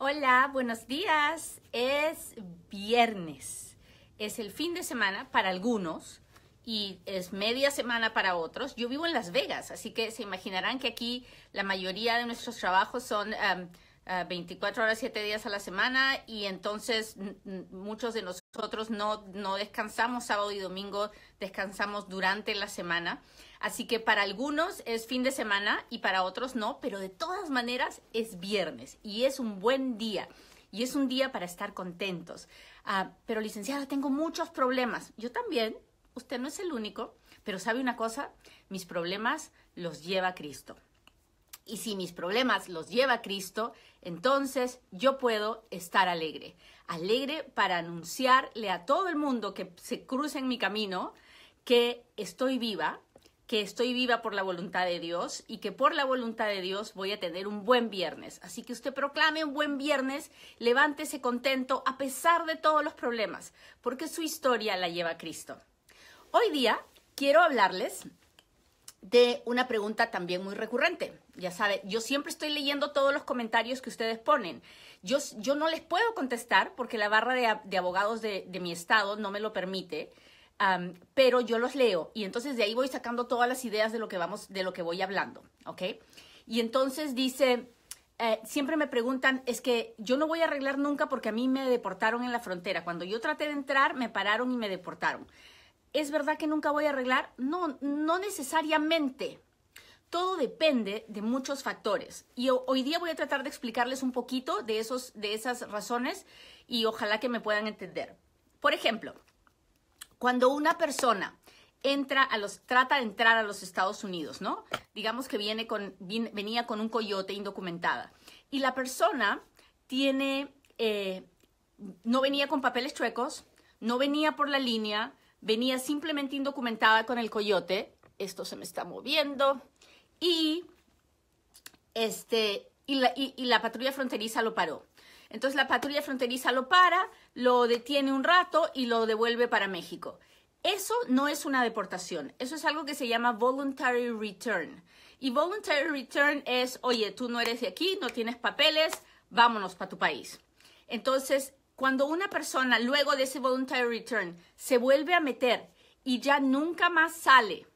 Hola, buenos días. Es viernes. Es el fin de semana para algunos y es media semana para otros. Yo vivo en Las Vegas, así que se imaginarán que aquí la mayoría de nuestros trabajos son 24 em, eh, horas, 7 días a la semana y entonces muchos de nosotros nosotros no, no descansamos sábado y domingo, descansamos durante la semana. Así que para algunos es fin de semana y para otros no, pero de todas maneras es viernes y es un buen día y es un día para estar contentos. Ah, pero licenciada, tengo muchos problemas. Yo también, usted no es el único, pero sabe una cosa, mis problemas los lleva Cristo y si mis problemas los lleva Cristo, entonces yo puedo estar alegre. Alegre para anunciarle a todo el mundo que se cruce en mi camino que estoy viva, que estoy viva por la voluntad de Dios y que por la voluntad de Dios voy a tener un buen viernes. Así que usted proclame un buen viernes, levántese contento a pesar de todos los problemas, porque su historia la lleva Cristo. Hoy día quiero hablarles de una pregunta también muy recurrente. Ya sabe, yo siempre estoy leyendo todos los comentarios que ustedes ponen. Yo, yo no les puedo contestar porque la barra de, abogados de, mi estado no me lo permite, pero yo los leo y entonces de ahí voy sacando todas las ideas de lo que, vamos, de lo que voy hablando, ¿ok? Y entonces dice, eh, siempre me preguntan, es que yo no voy a arreglar nunca porque a mí me deportaron en la frontera. Cuando yo traté de entrar, me pararon y me deportaron. ¿Es verdad que nunca voy a arreglar? No, no necesariamente. Todo depende de muchos factores. Y hoy día voy a tratar de explicarles un poquito de, esos, de esas razones y ojalá que me puedan entender. Por ejemplo, cuando una persona entra a los, trata de entrar a los Estados Unidos, ¿no? Digamos que viene con, venía con un coyote indocumentada. Y la persona tiene, eh, no venía con papeles chuecos, no venía por la línea, venía simplemente indocumentada con el coyote, esto se me está moviendo, y, este, y, la, la patrulla fronteriza lo paró. Entonces la patrulla fronteriza lo para, lo detiene un rato y lo devuelve para México. Eso no es una deportación, eso es algo que se llama voluntary return. Y voluntary return es, oye, tú no eres de aquí, no tienes papeles, vámonos para tu país. Entonces, cuando una persona luego de ese voluntary return se vuelve a meter y ya nunca más sale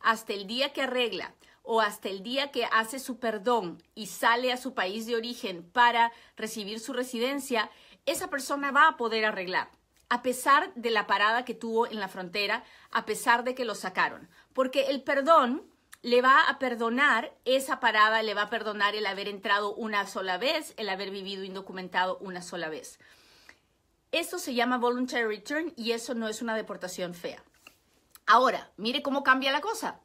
hasta el día que arregla o hasta el día que hace su perdón y sale a su país de origen para recibir su residencia, esa persona va a poder arreglar, a pesar de la parada que tuvo en la frontera, a pesar de que lo sacaron, porque el perdón le va a perdonar esa parada, le va a perdonar el haber entrado una sola vez, el haber vivido indocumentado una sola vez. Esto se llama voluntary return y eso no es una deportación fea. Ahora, mire cómo cambia la cosa.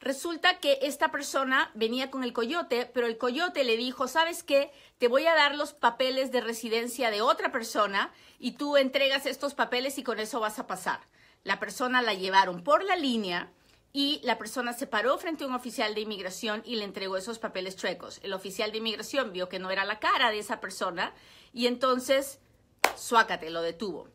Resulta que esta persona venía con el coyote, pero el coyote le dijo, ¿sabes qué? Te voy a dar los papeles de residencia de otra persona y tú entregas estos papeles y con eso vas a pasar. La persona la llevaron por la línea y la persona se paró frente a un oficial de inmigración y le entregó esos papeles chuecos. El oficial de inmigración vio que no era la cara de esa persona y entonces suácate, lo detuvo.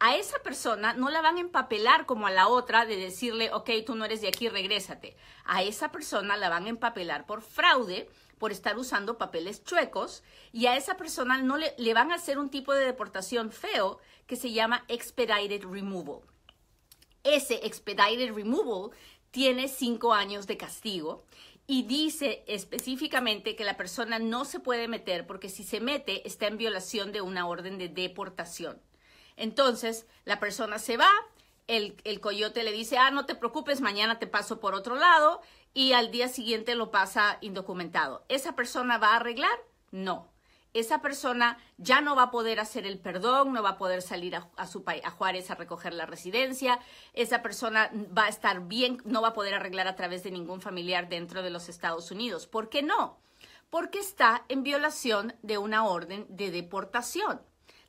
A esa persona no la van a empapelar como a la otra de decirle, ok, tú no eres de aquí, regrésate. A esa persona la van a empapelar por fraude, por estar usando papeles chuecos, y a esa persona no le, le van a hacer un tipo de deportación feo que se llama expedited removal. Ese expedited removal tiene cinco años de castigo y dice específicamente que la persona no se puede meter porque si se mete está en violación de una orden de deportación. Entonces, la persona se va, el, el, coyote le dice, ah, no te preocupes, mañana te paso por otro lado y al día siguiente lo pasa indocumentado. ¿Esa persona va a arreglar? No esa persona ya no va a poder hacer el perdón, no va a poder salir a, su a Juárez a recoger la residencia, esa persona va a estar bien, no va a poder arreglar a través de ningún familiar dentro de los Estados Unidos. ¿Por qué no? Porque está en violación de una orden de deportación.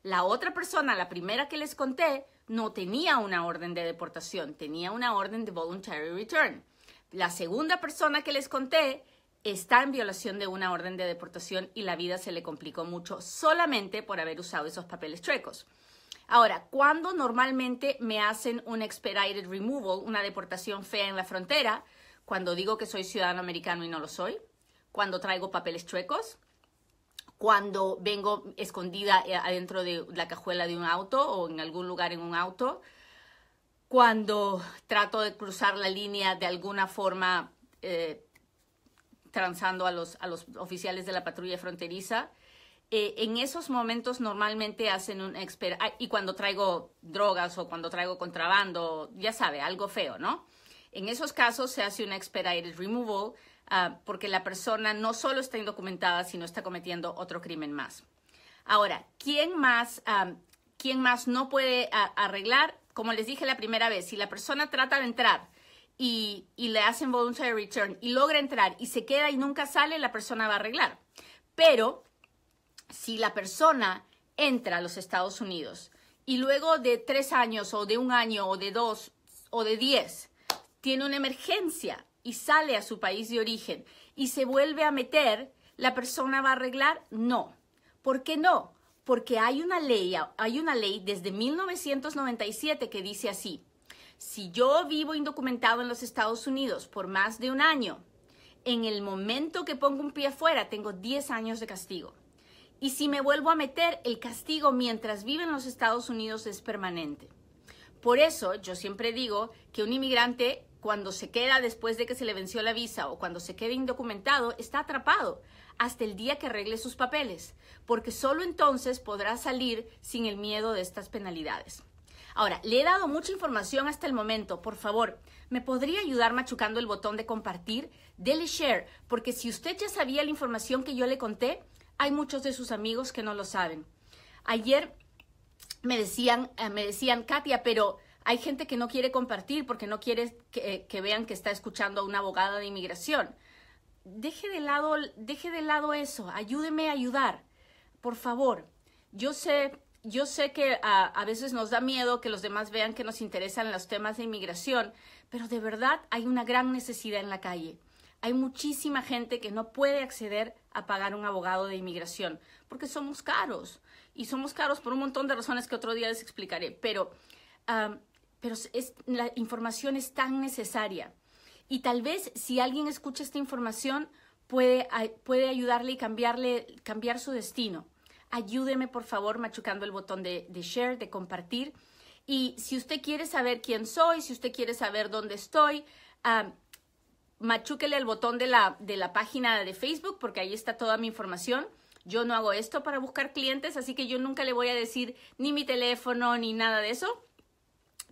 La otra persona, la primera que les conté, no tenía una orden de deportación, tenía una orden de voluntary return. La segunda persona que les conté está en violación de una orden de deportación y la vida se le complicó mucho solamente por haber usado esos papeles chuecos. Ahora, cuando normalmente me hacen un expedited removal, una deportación fea en la frontera? Cuando digo que soy ciudadano americano y no lo soy, cuando traigo papeles chuecos, cuando vengo escondida eh, adentro de la cajuela de un auto o en algún lugar en un auto, cuando trato de cruzar la línea de alguna forma eh, transando a los, a los oficiales de la patrulla fronteriza. Eh, en esos momentos normalmente hacen un expert ah, y cuando traigo drogas o cuando traigo contrabando, ya sabe, algo feo, ¿no? En esos casos se hace un expedited removal ah, porque la persona no solo está indocumentada, sino está cometiendo otro crimen más. Ahora, ¿quién más, más no puede ah, arreglar? Como les dije la primera vez, si la persona trata de entrar y, le hacen voluntary return y logra entrar y se queda y nunca sale, la persona va a arreglar. Pero si la persona entra a los Estados Unidos y luego de tres años o de un año o de dos o de diez tiene una emergencia y sale a su país de origen y se vuelve a meter, ¿la persona va a arreglar? No. ¿Por qué no? Porque hay una ley, hay una ley desde 1997 que dice así, si yo vivo indocumentado en los Estados Unidos por más de un año, en el momento que pongo un pie afuera tengo 10 años de castigo. Y si me vuelvo a meter, el castigo mientras vive en los Estados Unidos es permanente. Por eso yo siempre digo que un inmigrante cuando se queda después de que se le venció la visa o cuando se queda indocumentado, está atrapado hasta el día que arregle sus papeles, porque solo entonces podrá salir sin el miedo de estas penalidades. Ahora, le he dado mucha información hasta el momento. Por favor, ¿me podría ayudar machucando el botón de compartir? Dele share, porque si usted ya sabía la información que yo le conté, hay muchos de sus amigos que no lo saben. Ayer me decían, eh, me decían, Katia, pero hay gente que no quiere compartir porque no quiere eh, que, vean que está escuchando a una abogada de inmigración. Deje de lado, deje de lado eso, ayúdeme a ayudar. Por favor, yo sé yo sé que a, veces nos da miedo que los demás vean que nos interesan los temas de inmigración, pero de verdad hay una gran necesidad en la calle. Hay muchísima gente que no puede acceder a pagar un abogado de inmigración porque somos caros y somos caros por un montón de razones que otro día les explicaré, pero, pero la información es tan necesaria. Y tal vez si alguien escucha esta información puede, puede ayudarle y cambiarle, cambiar su destino ayúdeme por favor machucando el botón de, share, de compartir. Y si usted quiere saber quién soy, si usted quiere saber dónde estoy, machúquele el botón de la, de la página de Facebook porque ahí está toda mi información. Yo no hago esto para buscar clientes, así que yo nunca le voy a decir ni mi teléfono ni nada de eso,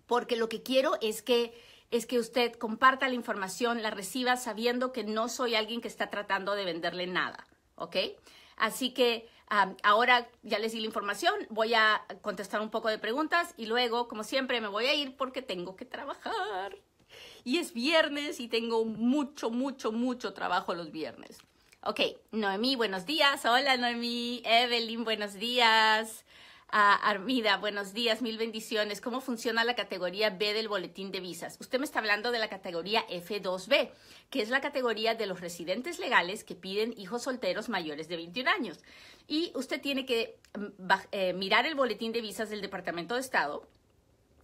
porque lo que quiero es que es que usted comparta la información, la reciba sabiendo que no soy alguien que está tratando de venderle nada, ¿ok? Así que ahora ya les di la información, voy a contestar un poco de preguntas y luego, como siempre, me voy a ir porque tengo que trabajar. Y es viernes y tengo mucho, mucho, mucho trabajo los viernes. Ok, Noemí, buenos días. Hola Noemí. Evelyn, buenos días. Armida, buenos días, mil bendiciones. ¿Cómo funciona la categoría B del boletín de visas? Usted me está hablando de la categoría F2B, que es la categoría de los residentes legales que piden hijos solteros mayores de 21 años. Y usted tiene que mm, eh, mirar el boletín de visas del Departamento de Estado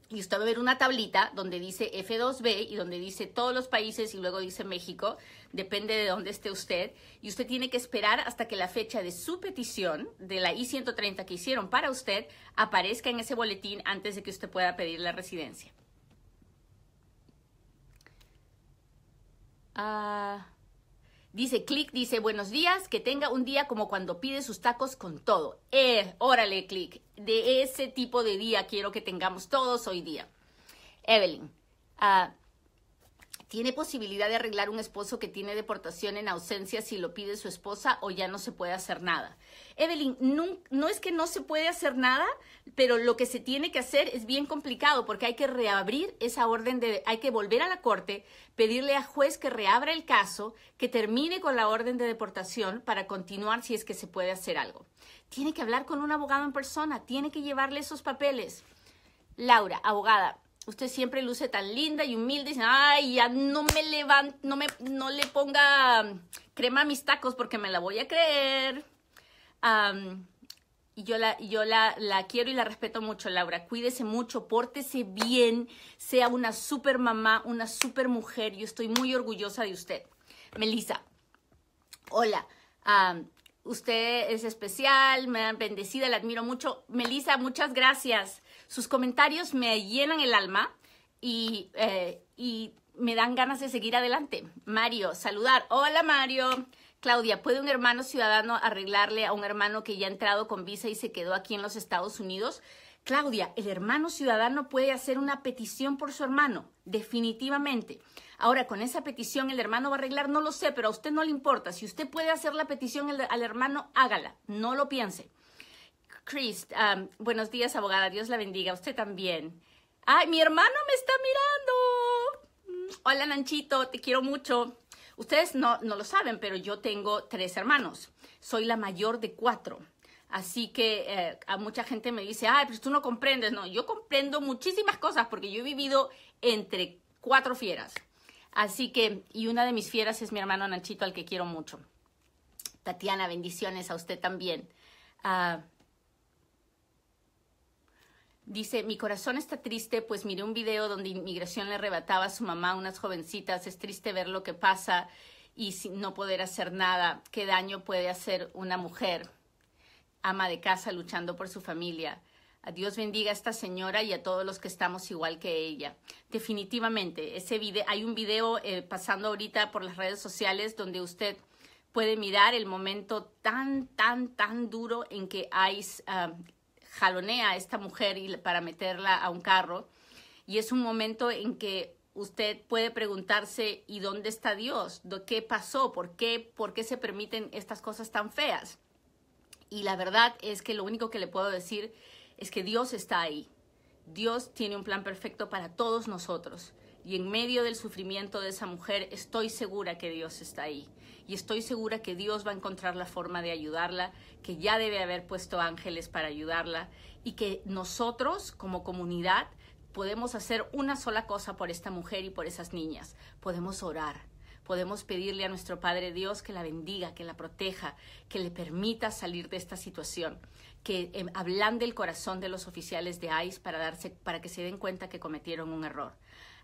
y usted va a ver una tablita donde dice F2B y donde dice todos los países y luego dice México, depende de dónde esté usted, y usted tiene que esperar hasta que la fecha de su petición de la I-130 que hicieron para usted aparezca en ese boletín antes de que usted pueda pedir la residencia. Ah... Dice Click, dice buenos días, que tenga un día como cuando pide sus tacos con todo. Eh, órale Click, de ese tipo de día quiero que tengamos todos hoy día. Evelyn, ah, ¿Tiene posibilidad de arreglar un esposo que tiene deportación en ausencia si lo pide su esposa o ya no se puede hacer nada? Evelyn, no, es que no se puede hacer nada, pero lo que se tiene que hacer es bien complicado porque hay que reabrir esa orden de, hay que volver a la corte, pedirle al juez que reabra el caso, que termine con la orden de deportación para continuar si es que se puede hacer algo. Tiene que hablar con un abogado en persona, tiene que llevarle esos papeles. Laura, abogada, usted siempre luce tan linda y humilde, dice, ay, ya no me levant, no me, no le ponga um, crema a mis tacos porque me la voy a creer. y yo, la, yo la, quiero y la respeto mucho, Laura. Cuídese mucho, pórtese bien, sea una super mamá, una super mujer. Yo estoy muy orgullosa de usted. Melissa, hola. usted es especial, me han bendecida, la admiro mucho. Melissa, muchas gracias. Sus comentarios me llenan el alma eh, y, me dan ganas de seguir adelante. Mario, saludar. Hola Mario. Claudia, ¿puede un hermano ciudadano arreglarle a un hermano que ya ha entrado con visa y se quedó aquí en los Estados Unidos? Claudia, el hermano ciudadano puede hacer una petición por su hermano, definitivamente. Ahora, con esa petición el hermano va a arreglar, no lo sé, pero a usted no le importa. Si usted puede hacer la petición al hermano, hágala, no lo piense. Chris, buenos días, abogada. Dios la bendiga. Usted también. Ay, mi hermano me está mirando. Mm, hola, Nanchito. Te quiero mucho. Ustedes no, no lo saben, pero yo tengo tres hermanos. Soy la mayor de cuatro. Así que eh, a mucha gente me dice, ay, pero pues tú no comprendes. No, yo comprendo muchísimas cosas porque yo he vivido entre cuatro fieras. Así que, y una de mis fieras es mi hermano Nanchito, al que quiero mucho. Tatiana, bendiciones a usted también. Ah, Dice, mi corazón está triste, pues miré un video donde inmigración le arrebataba a su mamá a unas jovencitas. Es triste ver lo que pasa y no poder hacer nada. ¿Qué daño puede hacer una mujer ama de casa luchando por su familia? A Dios bendiga a esta señora y a todos los que estamos igual que ella. Definitivamente, ese video, hay un video eh, pasando ahorita por las redes sociales donde usted puede mirar el momento tan, tan, tan duro en que hay ah, jalonea a esta mujer y, para meterla a un carro. Y es un momento en que usted puede preguntarse, ¿y dónde está Dios? ¿Qué pasó? ¿Por qué, ¿Por qué se permiten estas cosas tan feas? Y la verdad es que lo único que le puedo decir es que Dios está ahí. Dios tiene un plan perfecto para todos nosotros. Y en medio del sufrimiento de esa mujer, estoy segura que Dios está ahí y estoy segura que Dios va a encontrar la forma de ayudarla, que ya debe haber puesto ángeles para ayudarla y que nosotros como comunidad podemos hacer una sola cosa por esta mujer y por esas niñas. Podemos orar, podemos pedirle a nuestro Padre Dios que la bendiga, que la proteja, que le permita salir de esta situación, que em, ablande el corazón de los oficiales de ICE para, darse, para que se den cuenta que cometieron un error.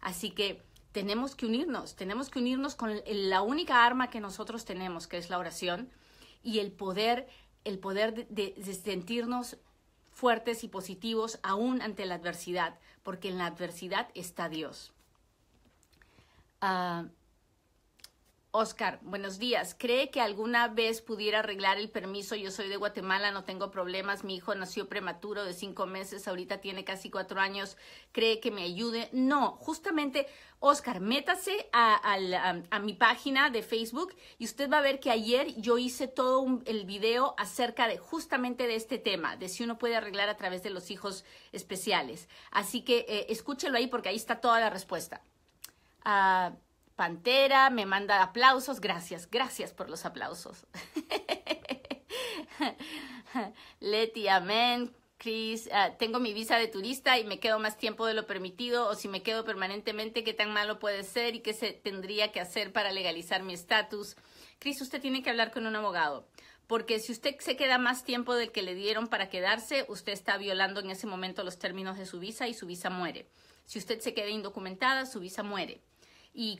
Así que tenemos que unirnos, tenemos que unirnos con la única arma que nosotros tenemos, que es la oración, y el poder, el poder de, sentirnos fuertes y positivos aún ante la adversidad, porque en la adversidad está Dios. Ah, Oscar, buenos días. ¿Cree que alguna vez pudiera arreglar el permiso? Yo soy de Guatemala, no tengo problemas. Mi hijo nació prematuro de cinco meses, ahorita tiene casi cuatro años. ¿Cree que me ayude? No, justamente, Oscar, métase a, mi página de Facebook y usted va a ver que ayer yo hice todo el video acerca de justamente de este tema, de si uno puede arreglar a través de los hijos especiales. Así que eh, escúchelo ahí porque ahí está toda la respuesta. Ah, Pantera me manda aplausos. Gracias, gracias por los aplausos. Leti, amén. Chris, ah, tengo mi visa de turista y me quedo más tiempo de lo permitido o si me quedo permanentemente, ¿qué tan malo puede ser y qué se tendría que hacer para legalizar mi estatus? Chris, usted tiene que hablar con un abogado, porque si usted se queda más tiempo del que le dieron para quedarse, usted está violando en ese momento los términos de su visa y su visa muere. Si usted se queda indocumentada, su visa muere y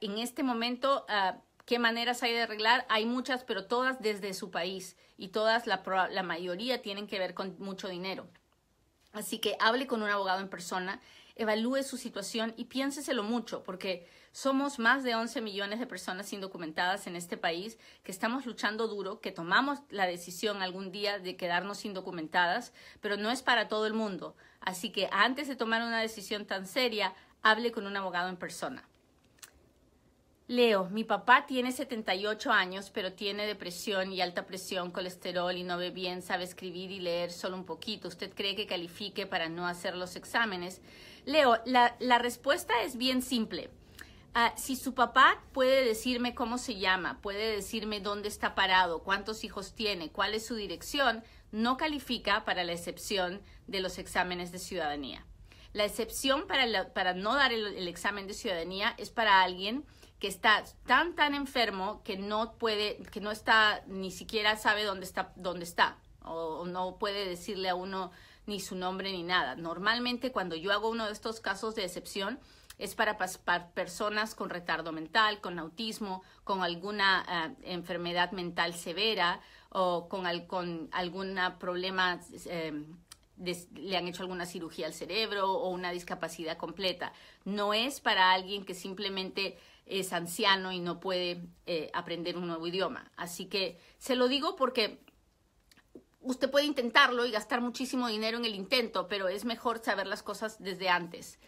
en este momento... Ah, ¿Qué maneras hay de arreglar? Hay muchas, pero todas desde su país y todas, la, la mayoría, tienen que ver con mucho dinero. Así que hable con un abogado en persona, evalúe su situación y piénseselo mucho, porque somos más de 11 millones de personas indocumentadas en este país que estamos luchando duro, que tomamos la decisión algún día de quedarnos indocumentadas, pero no es para todo el mundo. Así que antes de tomar una decisión tan seria, hable con un abogado en persona. Leo, mi papá tiene 78 años, pero tiene depresión y alta presión, colesterol y no ve bien, sabe escribir y leer solo un poquito. ¿Usted cree que califique para no hacer los exámenes? Leo, la, respuesta es bien simple. Ah, si su papá puede decirme cómo se llama, puede decirme dónde está parado, cuántos hijos tiene, cuál es su dirección, no califica para la excepción de los exámenes de ciudadanía. La excepción para, para no dar el examen de ciudadanía es para alguien que está tan, tan enfermo que no puede, que no está, ni siquiera sabe dónde está, dónde está, o no puede decirle a uno ni su nombre ni nada. Normalmente cuando yo hago uno de estos casos de excepción, es para, pasar personas con retardo mental, con autismo, con alguna eh, enfermedad mental severa o con, algún problema, em, le han hecho alguna cirugía al cerebro o una discapacidad completa. No es para alguien que simplemente es anciano y no puede eh, aprender un nuevo idioma. Así que se lo digo porque usted puede intentarlo y gastar muchísimo dinero en el intento, pero es mejor saber las cosas desde antes.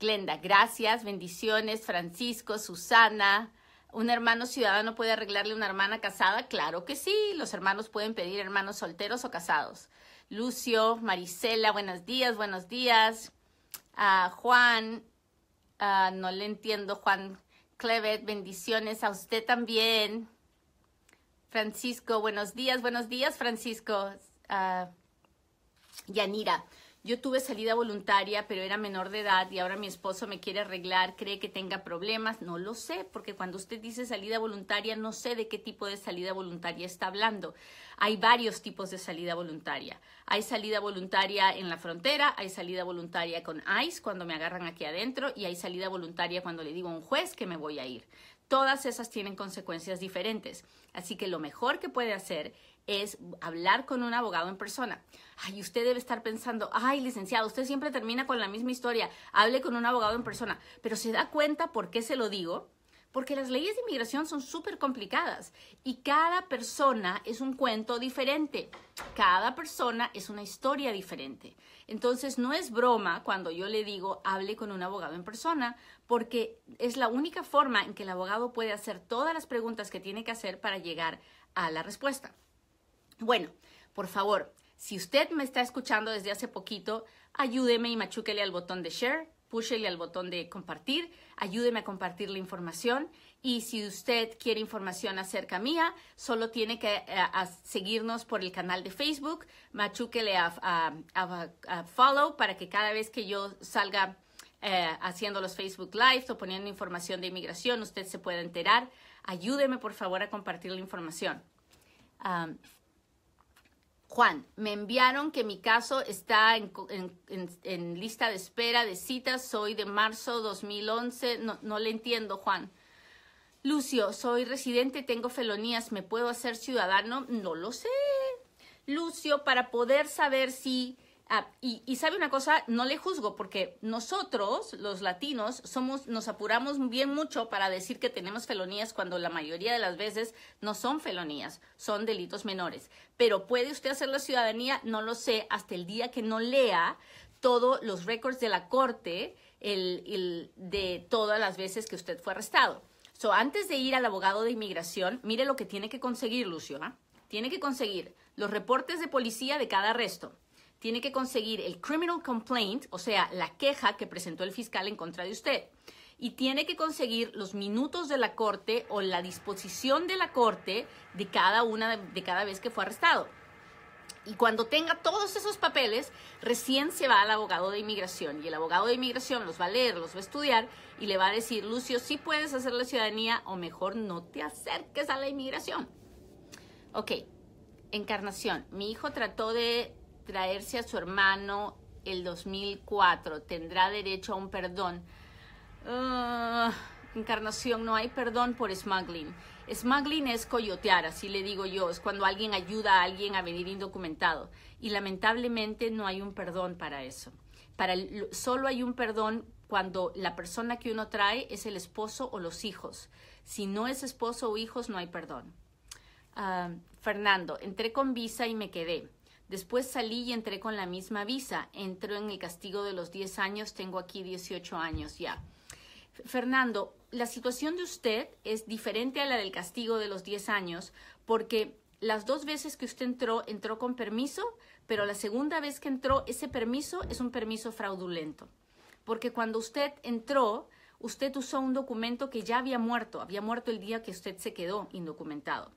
Glenda, gracias, bendiciones, Francisco, Susana. ¿Un hermano ciudadano puede arreglarle una hermana casada? Claro que sí, los hermanos pueden pedir hermanos solteros o casados. Lucio, Marisela, buenos días, buenos días. Ah, Juan, ah, no le entiendo, Juan. Clevet, bendiciones a usted también. Francisco, buenos días, buenos días, Francisco. Ah, Yanira, yo tuve salida voluntaria, pero era menor de edad y ahora mi esposo me quiere arreglar, cree que tenga problemas. No lo sé, porque cuando usted dice salida voluntaria, no sé de qué tipo de salida voluntaria está hablando. Hay varios tipos de salida voluntaria. Hay salida voluntaria en la frontera, hay salida voluntaria con ICE cuando me agarran aquí adentro y hay salida voluntaria cuando le digo a un juez que me voy a ir. Todas esas tienen consecuencias diferentes. Así que lo mejor que puede hacer es hablar con un abogado en persona. Ay, usted debe estar pensando, ay, licenciado, usted siempre termina con la misma historia, hable con un abogado en persona, pero se da cuenta por qué se lo digo. Porque las leyes de inmigración son súper complicadas y cada persona es un cuento diferente, cada persona es una historia diferente. Entonces no es broma cuando yo le digo hable con un abogado en persona, porque es la única forma en que el abogado puede hacer todas las preguntas que tiene que hacer para llegar a la respuesta. Bueno, por favor, si usted me está escuchando desde hace poquito, ayúdeme y machúquele al botón de share, púchele al botón de compartir, ayúdeme a compartir la información. Y si usted quiere información acerca mía, solo tiene que eh, seguirnos por el canal de Facebook, machúquele a, follow para que cada vez que yo salga eh, haciendo los Facebook Live o poniendo información de inmigración, usted se pueda enterar. Ayúdeme por favor a compartir la información. Ah, Juan, me enviaron que mi caso está en, lista de espera de citas. Soy de marzo 2011. No, no le entiendo, Juan. Lucio, soy residente, tengo felonías. ¿Me puedo hacer ciudadano? No lo sé. Lucio, para poder saber si Ah, y, sabe una cosa, no le juzgo porque nosotros, los latinos, somos, nos apuramos bien mucho para decir que tenemos felonías cuando la mayoría de las veces no son felonías, son delitos menores. Pero puede usted hacer la ciudadanía, no lo sé, hasta el día que no lea todos los récords de la corte de todas las veces que usted fue arrestado. So, antes de ir al abogado de inmigración, mire lo que tiene que conseguir, Lucio. ¿ah? Tiene que conseguir los reportes de policía de cada arresto tiene que conseguir el criminal complaint, o sea, la queja que presentó el fiscal en contra de usted. Y tiene que conseguir los minutos de la corte o la disposición de la corte de cada una de cada vez que fue arrestado. Y cuando tenga todos esos papeles, recién se va al abogado de inmigración. Y el abogado de inmigración los va a leer, los va a estudiar y le va a decir, Lucio, si puedes hacer la ciudadanía o mejor no te acerques a la inmigración. Ok, encarnación. Mi hijo trató de traerse a su hermano el 2004, tendrá derecho a un perdón. Ah, encarnación, no hay perdón por smuggling. Smuggling es coyotear, así le digo yo, es cuando alguien ayuda a alguien a venir indocumentado. Y lamentablemente no hay un perdón para eso. solo hay un perdón cuando la persona que uno trae es el esposo o los hijos. Si no es esposo o hijos, no hay perdón. Ah, Fernando, entré con visa y me quedé. Después salí y entré con la misma visa. Entró en el castigo de los 10 años, tengo aquí 18 años ya. Fernando, la situación de usted es diferente a la del castigo de los 10 años porque las dos veces que usted entró, entró con permiso, pero la segunda vez que entró, ese permiso es un permiso fraudulento. Porque cuando usted entró, usted usó un documento que ya había muerto, había muerto el día que usted se quedó indocumentado.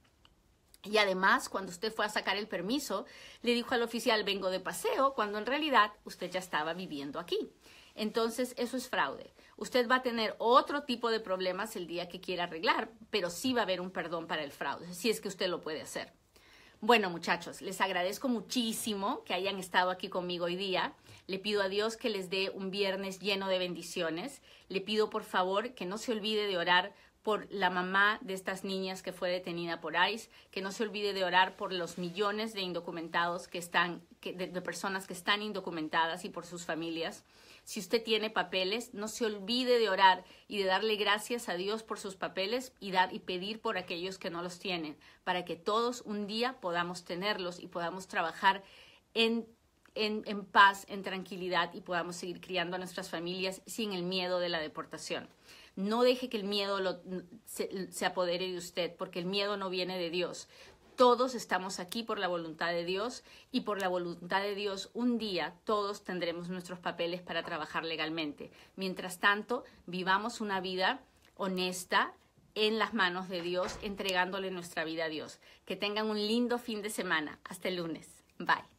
Y además, cuando usted fue a sacar el permiso, le dijo al oficial, vengo de paseo, cuando en realidad usted ya estaba viviendo aquí. Entonces, eso es fraude. Usted va a tener otro tipo de problemas el día que quiera arreglar, pero sí va a haber un perdón para el fraude, si es que usted lo puede hacer. Bueno, muchachos, les agradezco muchísimo que hayan estado aquí conmigo hoy día. Le pido a Dios que les dé un viernes lleno de bendiciones. Le pido, por favor, que no se olvide de orar por la mamá de estas niñas que fue detenida por ICE, que no se olvide de orar por los millones de indocumentados que están, de, personas que están indocumentadas y por sus familias. Si usted tiene papeles, no se olvide de orar y de darle gracias a Dios por sus papeles y, dar, y pedir por aquellos que no los tienen, para que todos un día podamos tenerlos y podamos trabajar en en, paz, en tranquilidad y podamos seguir criando a nuestras familias sin el miedo de la deportación. No deje que el miedo lo, se, se apodere de usted, porque el miedo no viene de Dios. Todos estamos aquí por la voluntad de Dios y por la voluntad de Dios un día todos tendremos nuestros papeles para trabajar legalmente. Mientras tanto, vivamos una vida honesta en las manos de Dios, entregándole nuestra vida a Dios. Que tengan un lindo fin de semana. Hasta el lunes. Bye.